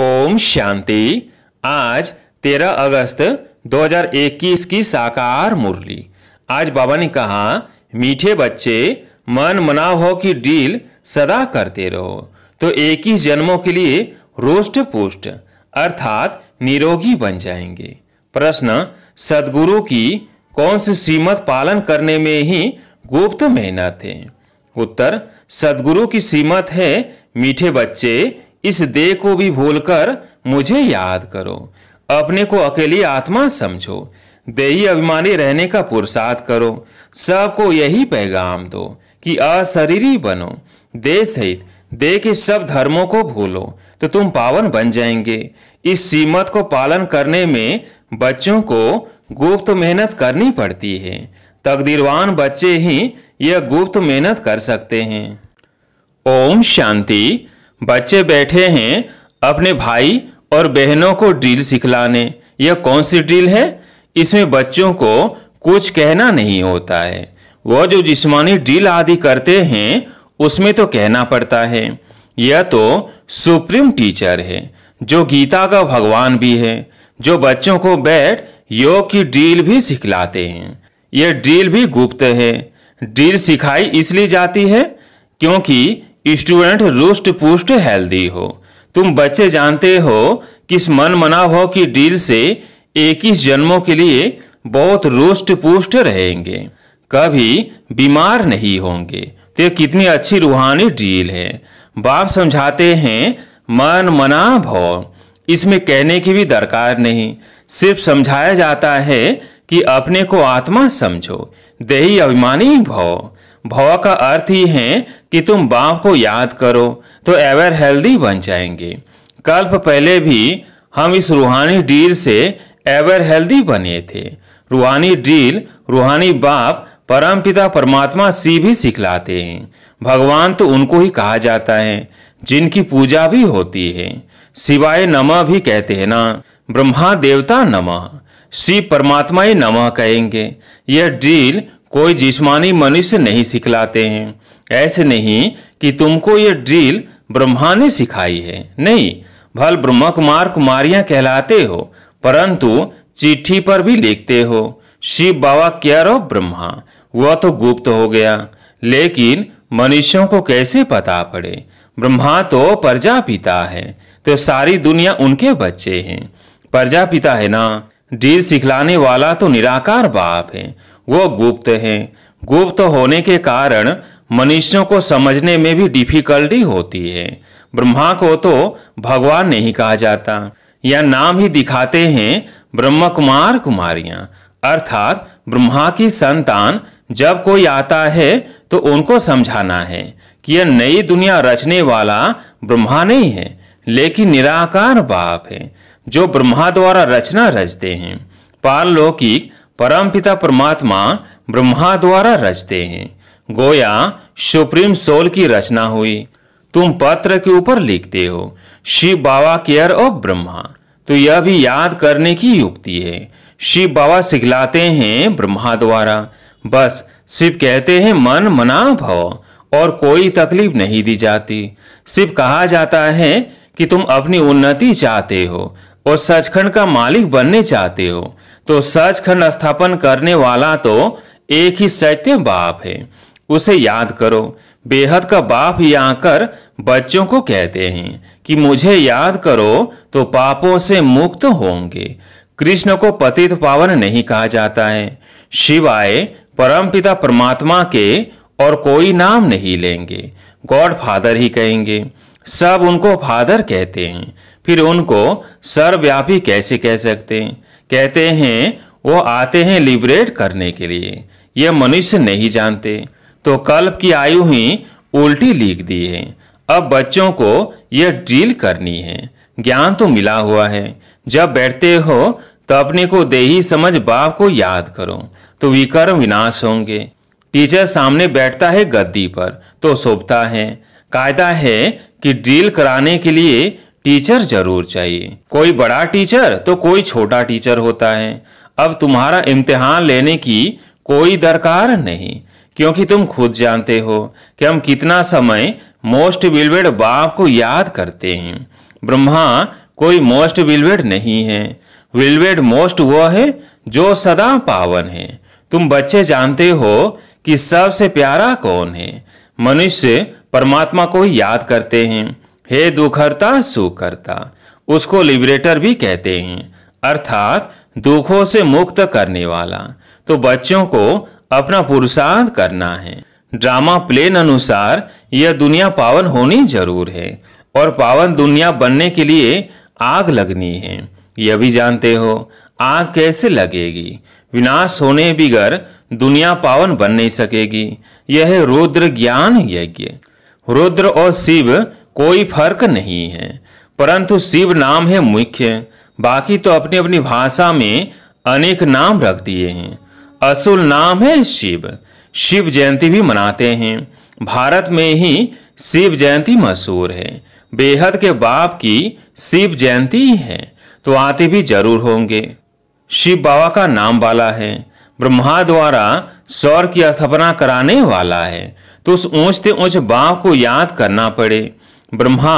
ओम शांति आज 13 अगस्त 2021 की साकार मुरली आज बाबा ने कहा मीठे बच्चे मन मनाव हो की डील सदा करते रहो तो एक ही जन्मों के लिए रोष्ट पुष्ट अर्थात निरोगी बन जाएंगे प्रश्न सदगुरु की कौन सी सीमत पालन करने में ही गुप्त मेहनत है उत्तर सदगुरु की सीमत है मीठे बच्चे इस देह को भी भूलकर मुझे याद करो अपने को अकेली आत्मा समझो देही अभिमानी रहने का पुरुषार्थ करो सबको यही पैगाम दो कि अशरीरी बनो देह सहित देह के सब धर्मों को भूलो तो तुम पावन बन जाएंगे इस सीमत को पालन करने में बच्चों को गुप्त मेहनत करनी पड़ती है तकदीरवान बच्चे ही यह गुप्त मेहनत कर सकते हैं ओम शांति बच्चे बैठे हैं अपने भाई और बहनों को ड्रिल सिखलाने यह कौन सी ड्रिल है इसमें बच्चों को कुछ कहना नहीं होता है वह जो जिस्मानी ड्रिल आदि करते हैं उसमें तो कहना पड़ता है यह तो सुप्रीम टीचर है जो गीता का भगवान भी है जो बच्चों को बैठ योग की ड्रिल भी सिखलाते हैं यह ड्रिल भी गुप्त है ड्रिल सिखाई इसलिए जाती है क्योंकि स्टूडेंट रुष्ट पुष्ट हेल्दी हो तुम बच्चे जानते हो किस मन मनाभव की डील से इक्कीस जन्मों के लिए बहुत रुष्ट पुष्ट रहेंगे कभी बीमार नहीं होंगे तो कितनी अच्छी रूहानी डील है बाप समझाते हैं मन मना भव इसमें कहने की भी दरकार नहीं सिर्फ समझाया जाता है कि अपने को आत्मा समझो देही अभिमानी भव भव का अर्थ ही है कि तुम बाप को याद करो तो एवर हेल्दी बन जाएंगे कल्प पहले भी हम इस रूहानी डील से एवर हेल्दी बने थे रूहानी डील रूहानी बाप परम पिता परमात्मा सी भी सिखलाते हैं भगवान तो उनको ही कहा जाता है जिनकी पूजा भी होती है शिवाय नमः भी कहते हैं ना ब्रह्मा देवता नमः शिव परमात्मा ही नमः कहेंगे यह डील कोई जिस्मानी मनुष्य नहीं सिखलाते हैं ऐसे नहीं कि तुमको ये ड्रिल ब्रह्मा ने सिखाई है नहीं भल ब्रह्म कुमार कुमारियां कहलाते हो परंतु चिट्ठी पर भी लिखते हो शिव बाबा क्या रो ब्रह्मा वह तो गुप्त हो गया लेकिन मनुष्यों को कैसे पता पड़े ब्रह्मा तो प्रजापिता है तो सारी दुनिया उनके बच्चे हैं प्रजापिता है ना डील सिखलाने वाला तो निराकार बाप है वो गुप्त है गुप्त होने के कारण मनुष्यों को समझने में भी डिफिकल्टी होती है ब्रह्मा को तो भगवान नहीं कहा जाता या नाम ही दिखाते हैं ब्रह्म कुमार कुमारियां अर्थात ब्रह्मा की संतान जब कोई आता है तो उनको समझाना है कि यह नई दुनिया रचने वाला ब्रह्मा नहीं है लेकिन निराकार बाप है जो ब्रह्मा द्वारा रचना रचते हैं पारलौकिक परमपिता परमात्मा ब्रह्मा द्वारा रचते हैं गोया सुप्रीम सोल की रचना हुई तुम पत्र के ऊपर लिखते हो शिव बाबा केयर ऑफ ब्रह्मा तो यह भी याद करने की युक्ति है शिव बाबा सिखलाते हैं ब्रह्मा द्वारा बस शिव कहते हैं मन मना भव और कोई तकलीफ नहीं दी जाती शिव कहा जाता है कि तुम अपनी उन्नति चाहते हो और सचखंड का मालिक बनने चाहते हो तो सचखंड स्थापन करने वाला तो एक ही सत्य बाप है उसे याद करो बेहद का बाप ही आकर बच्चों को कहते हैं कि मुझे याद करो तो पापों से मुक्त होंगे कृष्ण को पतित पावन नहीं कहा जाता है शिवाय परमपिता परमात्मा के और कोई नाम नहीं लेंगे गॉड फादर ही कहेंगे सब उनको फादर कहते हैं फिर उनको सर्वव्यापी कैसे कह सकते हैं कहते हैं वो आते हैं लिबरेट करने के लिए यह मनुष्य नहीं जानते तो कल्प की आयु ही उल्टी लिख दी है अब बच्चों को यह ड्रिल करनी है ज्ञान तो मिला हुआ है जब बैठते हो तो अपने को देही समझ बाप को याद करो तो विकर्म विनाश होंगे टीचर सामने बैठता है गद्दी पर तो सोपता है कायदा है कि ड्रिल कराने के लिए टीचर जरूर चाहिए कोई बड़ा टीचर तो कोई छोटा टीचर होता है अब तुम्हारा इम्तिहान लेने की कोई दरकार नहीं क्योंकि तुम खुद जानते हो कि हम कितना समय मोस्ट बिल्वेड बाप को याद करते हैं ब्रह्मा कोई मोस्ट बिल्वेड नहीं है विलवेड मोस्ट वह है जो सदा पावन है तुम बच्चे जानते हो कि सबसे प्यारा कौन है मनुष्य परमात्मा को याद करते हैं हे दुखरता सुखरता उसको लिबरेटर भी कहते हैं अर्थात दुखों से मुक्त करने वाला तो बच्चों को अपना पुरुषार्थ करना है ड्रामा प्लेन अनुसार यह दुनिया पावन होनी जरूर है और पावन दुनिया बनने के लिए आग लगनी है यह भी जानते हो आग कैसे लगेगी विनाश होने बिगर दुनिया पावन बन नहीं सकेगी यह रुद्र ज्ञान यज्ञ रुद्र और शिव कोई फर्क नहीं है परंतु शिव नाम है मुख्य बाकी तो अपनी अपनी भाषा में अनेक नाम रख दिए हैं असल नाम है शिव शिव जयंती भी मनाते हैं भारत में ही शिव जयंती मशहूर है बेहद के बाप की शिव जयंती है तो आते भी जरूर होंगे शिव बाबा का नाम वाला है ब्रह्मा द्वारा सौर की स्थापना कराने वाला है तो उस ऊंचते ऊंच बाप को याद करना पड़े ब्रह्मा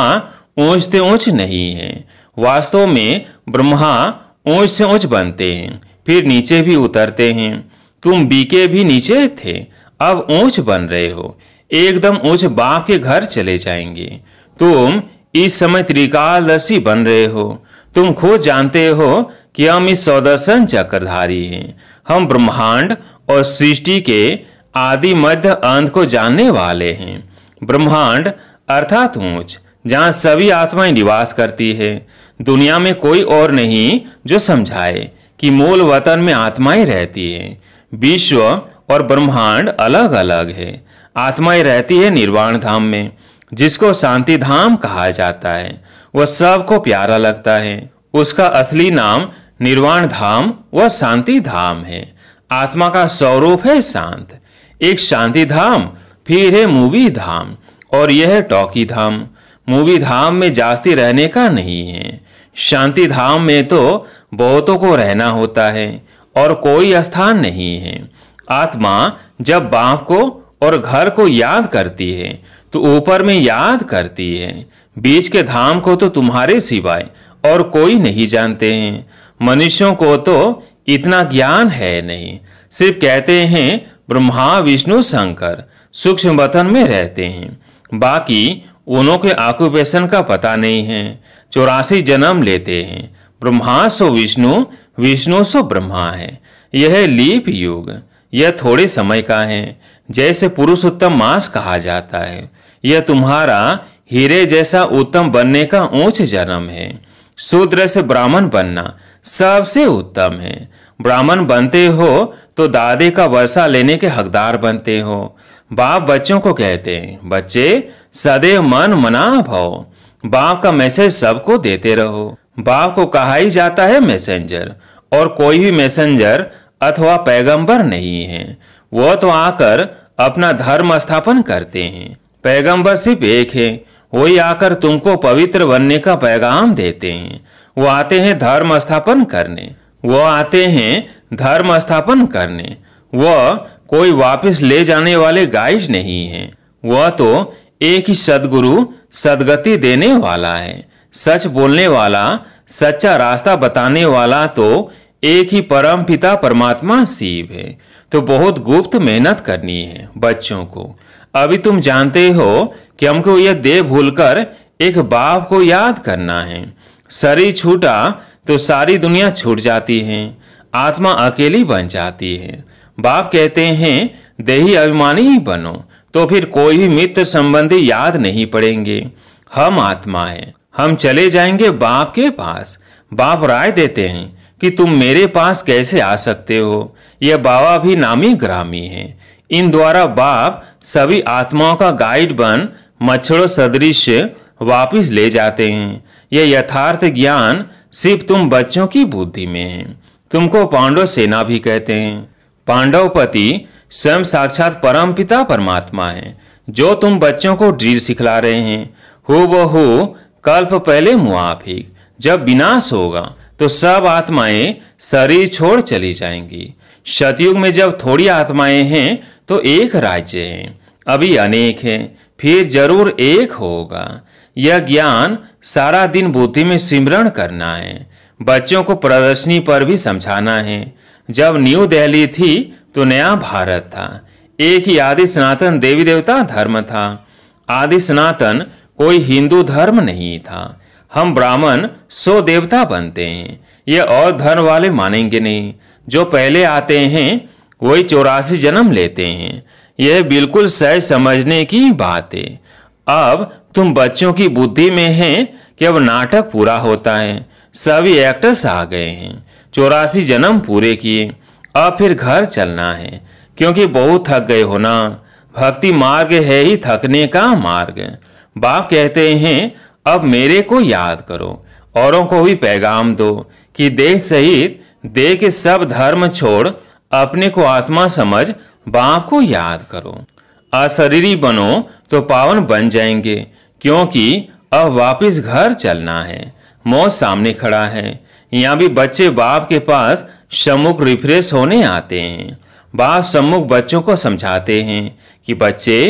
ऊंचते ऊंच नहीं है वास्तव में ब्रह्मा ऊंच से ऊंच बनते हैं फिर नीचे भी उतरते हैं तुम बीके भी नीचे थे अब ऊंच बन रहे हो एकदम ऊंच बाप के घर चले जाएंगे तुम इस समय त्रिकालदर्शी बन रहे हो तुम खुद जानते हो कि हम इस सौदर्शन चक्रधारी हैं हम ब्रह्मांड और सृष्टि के आदि मध्य अंत को जानने वाले हैं ब्रह्मांड अर्थात ऊंच जहाँ सभी आत्माएं निवास करती है दुनिया में कोई और नहीं जो समझाए कि मूल वतन में आत्माएं रहती हैं विश्व और ब्रह्मांड अलग अलग है आत्मा ही रहती है निर्वाण धाम में जिसको शांति धाम कहा जाता है वह सबको प्यारा लगता है उसका असली नाम निर्वाण धाम व शांति धाम है आत्मा का स्वरूप है शांत एक शांति धाम फिर है मूवी धाम और यह है टॉकी धाम मूवी धाम में जास्ती रहने का नहीं है शांति धाम में तो बहुतों को रहना होता है और कोई स्थान नहीं है आत्मा जब बाप को और घर को याद करती है तो ऊपर में याद करती है बीच के धाम को तो तुम्हारे सिवाय और कोई नहीं जानते हैं मनुष्यों को तो इतना ज्ञान है नहीं सिर्फ कहते हैं ब्रह्मा विष्णु शंकर सूक्ष्म वतन में रहते हैं बाकी उनों के ऑक्यूपेशन का पता नहीं है चौरासी जन्म लेते हैं ब्रह्मा सो विष्णु विष्णु सो ब्रह्मा है यह लीप युग यह थोड़े समय का है जैसे पुरुषोत्तम मास कहा जाता है यह तुम्हारा हीरे जैसा उत्तम बनने का ऊंच जन्म है शूद्र से ब्राह्मण बनना सबसे उत्तम है ब्राह्मण बनते हो तो दादे का वर्षा लेने के हकदार बनते हो बाप बच्चों को कहते हैं बच्चे सदैव मन मना भाव बाप का मैसेज सबको देते रहो बाप को कहा ही जाता है मैसेंजर और कोई भी मैसेंजर अथवा पैगंबर नहीं है वह तो आकर अपना धर्म स्थापन करते हैं पैगंबर सिर्फ एक है वही आकर तुमको पवित्र बनने का पैगाम देते हैं वो आते हैं धर्म स्थापन करने वो आते हैं धर्म स्थापन करने वह कोई वापस ले जाने वाले गाइड नहीं है वह तो एक ही सदगुरु सदगति देने वाला है सच बोलने वाला सच्चा रास्ता बताने वाला तो एक ही परम पिता परमात्मा शिव है तो बहुत गुप्त मेहनत करनी है बच्चों को अभी तुम जानते हो कि हमको यह देह भूलकर एक बाप को याद करना है शरीर छूटा तो सारी दुनिया छूट जाती है आत्मा अकेली बन जाती है बाप कहते हैं देही अभिमानी ही बनो तो फिर कोई भी मित्र संबंधी याद नहीं पड़ेंगे हम आत्मा है हम चले जाएंगे बाप के पास बाप राय देते हैं कि तुम मेरे पास कैसे आ सकते हो यह बाबा भी नामी ग्रामी है इन द्वारा बाप सभी आत्माओं का गाइड बन मच्छरों सदृश वापिस ले जाते हैं यह यथार्थ ज्ञान सिर्फ तुम बच्चों की बुद्धि में है तुमको पांडव सेना भी कहते हैं पति स्वयं साक्षात परम पिता परमात्मा है जो तुम बच्चों को ड्रीर सिखला रहे हैं हो वो हो कल्प पहले मुआफिक जब विनाश होगा तो सब आत्माएं शरीर छोड़ चली जाएंगी सतयुग में जब थोड़ी आत्माएं हैं तो एक राज्य है अभी अनेक हैं फिर जरूर एक होगा यह ज्ञान सारा दिन बुद्धि में सिमरण करना है बच्चों को प्रदर्शनी पर भी समझाना है जब न्यू दिल्ली थी तो नया भारत था एक ही आदि सनातन देवी देवता धर्म था आदि सनातन कोई हिंदू धर्म नहीं था हम ब्राह्मण सो देवता बनते हैं ये और धर्म वाले मानेंगे नहीं जो पहले आते हैं वही चौरासी जन्म लेते हैं यह बिल्कुल सहज समझने की बात है अब तुम बच्चों की बुद्धि में है कि अब नाटक पूरा होता है सभी एक्टर्स आ गए हैं चौरासी जन्म पूरे किए अब फिर घर चलना है क्योंकि बहुत थक गए हो ना भक्ति मार्ग है ही थकने का मार्ग बाप कहते हैं अब मेरे को याद करो औरों को भी पैगाम दो कि देह सहित देह के सब धर्म छोड़ अपने को आत्मा समझ बाप को याद करो अशरीरी बनो तो पावन बन जाएंगे क्योंकि अब वापस घर चलना है मौत सामने खड़ा है यहाँ भी बच्चे बाप के पास सम्मुख रिफ्रेश होने आते हैं बाप सम्मुख बच्चों को समझाते हैं कि बच्चे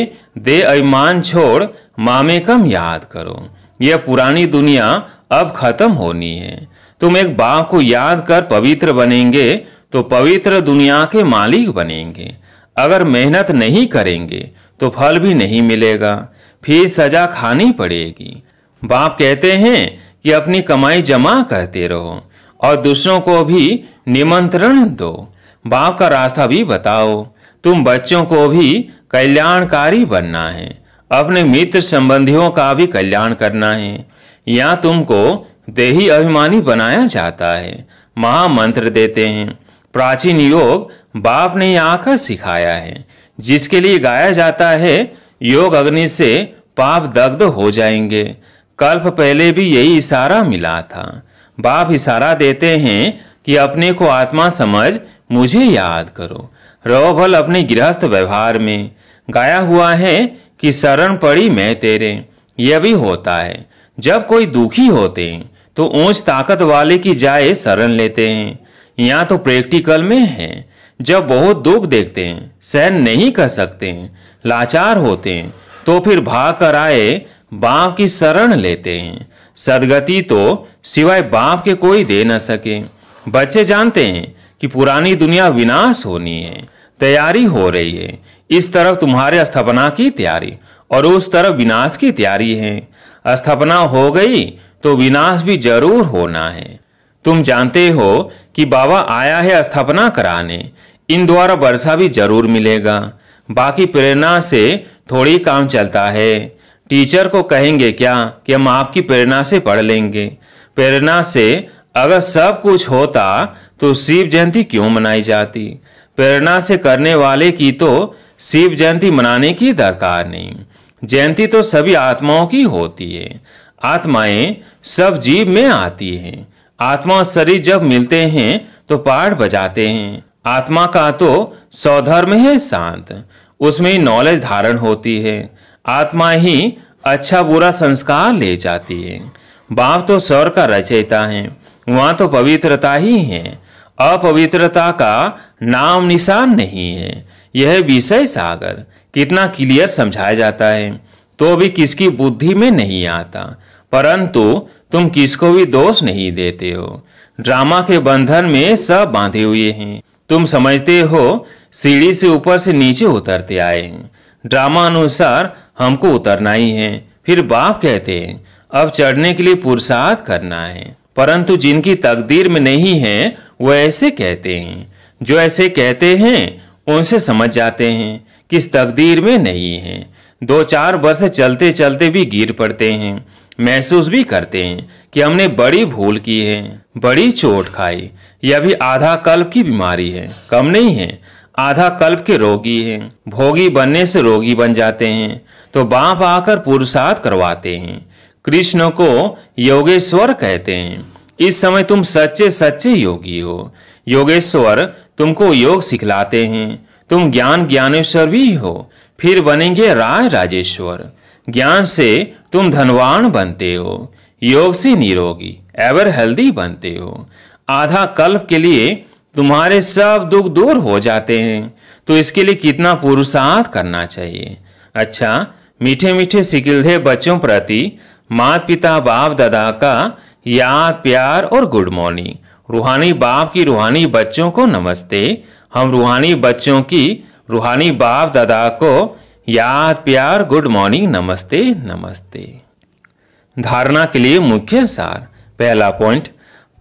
दे अभिमान छोड़ मामे कम याद करो यह पुरानी दुनिया अब खत्म होनी है तुम एक बाप को याद कर पवित्र बनेंगे तो पवित्र दुनिया के मालिक बनेंगे अगर मेहनत नहीं करेंगे तो फल भी नहीं मिलेगा फिर सजा खानी पड़ेगी बाप कहते हैं कि अपनी कमाई जमा करते रहो और दूसरों को भी निमंत्रण दो बाप का रास्ता भी बताओ तुम बच्चों को भी कल्याणकारी बनना है अपने मित्र संबंधियों का भी कल्याण करना है या तुमको देही अभिमानी बनाया जाता है महामंत्र देते हैं प्राचीन योग बाप ने यहाँ का सिखाया है जिसके लिए गाया जाता है योग अग्नि से पाप दग्ध हो जाएंगे कल्प पहले भी यही इशारा मिला था बाप इशारा देते हैं कि अपने को आत्मा समझ मुझे याद करो रहो भल अपने गृहस्थ व्यवहार में गाया हुआ है कि शरण पड़ी मैं तेरे यह भी होता है जब कोई दुखी होते हैं तो ऊंच ताकत वाले की जाए शरण लेते हैं यहाँ तो प्रैक्टिकल में है जब बहुत दुख देखते हैं सहन नहीं कर सकते हैं लाचार होते हैं तो फिर भाग कर आए बाप की शरण लेते हैं सदगति तो सिवाय बाप के कोई दे न सके बच्चे जानते हैं कि पुरानी दुनिया विनाश होनी है तैयारी हो रही है इस तरफ तुम्हारे स्थापना की तैयारी और उस तरफ विनाश की तैयारी है स्थापना हो गई तो विनाश भी जरूर होना है तुम जानते हो कि बाबा आया है स्थापना कराने इन द्वारा वर्षा भी जरूर मिलेगा बाकी प्रेरणा से थोड़ी काम चलता है टीचर को कहेंगे क्या कि हम आपकी प्रेरणा से पढ़ लेंगे प्रेरणा से अगर सब कुछ होता तो शिव जयंती क्यों मनाई जाती प्रेरणा से करने वाले की तो शिव जयंती मनाने की दरकार नहीं जयंती तो सभी आत्माओं की होती है आत्माएं सब जीव में आती हैं आत्मा और शरीर जब मिलते हैं तो पाठ बजाते हैं आत्मा का तो सौधर्म है शांत उसमें नॉलेज धारण होती है आत्मा ही अच्छा बुरा संस्कार ले जाती है बाप तो स्वर का रचयिता है वहां तो पवित्रता ही है अपवित्रता का नाम निशान नहीं है यह विषय सागर कितना क्लियर समझाया जाता है तो भी किसकी बुद्धि में नहीं आता परंतु तुम किसको भी दोष नहीं देते हो ड्रामा के बंधन में सब बांधे हुए हैं तुम समझते हो सीढ़ी से ऊपर से नीचे उतरते आए हैं ड्रामा अनुसार हमको उतरना ही है फिर बाप कहते हैं अब चढ़ने के लिए पुरुषार्थ करना है परंतु जिनकी तकदीर में नहीं है वो ऐसे कहते हैं जो ऐसे कहते हैं उनसे समझ जाते हैं कि इस तकदीर में नहीं है दो चार वर्ष चलते चलते भी गिर पड़ते हैं महसूस भी करते हैं कि हमने बड़ी भूल की है बड़ी चोट खाई यह भी आधा कल्प की बीमारी है कम नहीं है आधा कल्प के रोगी हैं भोगी बनने से रोगी बन जाते हैं तो बाप आकर पुरुषार्थ करवाते हैं कृष्ण को योगेश्वर कहते हैं इस समय तुम सच्चे सच्चे योगी हो योगेश्वर तुमको योग सिखलाते हैं तुम ज्ञान ज्ञानेश्वर भी हो फिर बनेंगे राय राजेश्वर ज्ञान से तुम धनवान बनते हो योग से निरोगी एवर हेल्दी बनते हो आधा कल्प के लिए तुम्हारे सब दुख दूर हो जाते हैं तो इसके लिए कितना पुरुषार्थ करना चाहिए अच्छा मीठे मीठे सिकिलधे बच्चों प्रति माता पिता बाप दादा का याद प्यार और गुड मॉर्निंग रूहानी बाप की रूहानी बच्चों को नमस्ते हम रूहानी बच्चों की रूहानी बाप दादा को याद प्यार गुड मॉर्निंग नमस्ते नमस्ते धारणा के लिए मुख्य सार पहला पॉइंट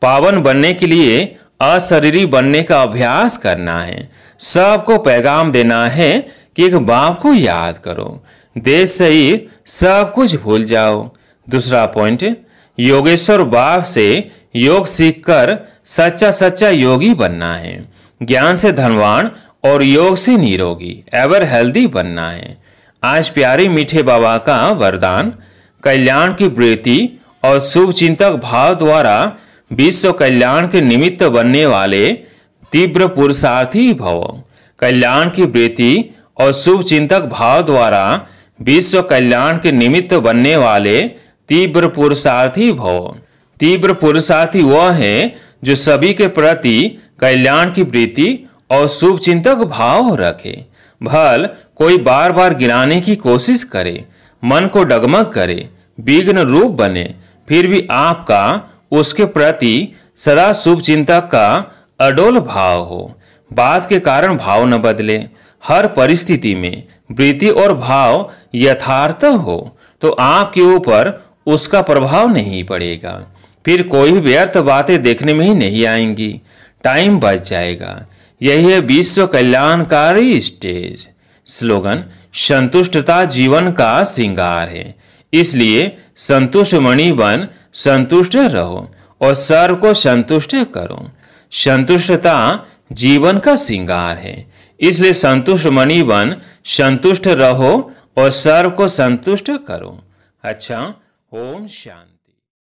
पावन बनने के लिए अशरीरी बनने का अभ्यास करना है सबको पैगाम देना है कि एक बाप को याद करो देश सही सब कुछ भूल जाओ दूसरा पॉइंट योगेश्वर बाप से योग सीखकर सच्चा सच्चा योगी बनना है ज्ञान से धनवान और योग से निरोगी एवर हेल्दी बनना है आज प्यारे मीठे बाबा का वरदान कल्याण की वृत्ति और शुभ चिंतक भाव द्वारा विश्व कल्याण के निमित्त बनने वाले तीव्र पुरुषार्थी भव कल्याण की वृत्ति और शुभ चिंतक भाव द्वारा विश्व कल्याण के निमित्त बनने वाले तीव्र पुरुषार्थी भव तीव्र पुरुषार्थी वह है जो सभी के प्रति कल्याण की प्रीति और शुभ चिंतक भाव रखे भल कोई बार बार गिराने की कोशिश करे मन को डगमग करे विघ्न रूप बने फिर भी आपका उसके प्रति सदा शुभ चिंतक का अडोल भाव हो बात के कारण भाव न बदले हर परिस्थिति में वृत्ति और भाव यथार्थ हो तो आपके ऊपर उसका प्रभाव नहीं पड़ेगा फिर कोई व्यर्थ बातें देखने में ही नहीं आएंगी टाइम बच जाएगा यही है विश्व कल्याणकारी स्टेज स्लोगन संतुष्टता जीवन का श्रृंगार है इसलिए संतुष्ट मणि बन संतुष्ट रहो और सर को संतुष्ट करो संतुष्टता जीवन का श्रृंगार है इसलिए संतुष्ट मणि बन संतुष्ट रहो और सर को संतुष्ट करो अच्छा ओम शांति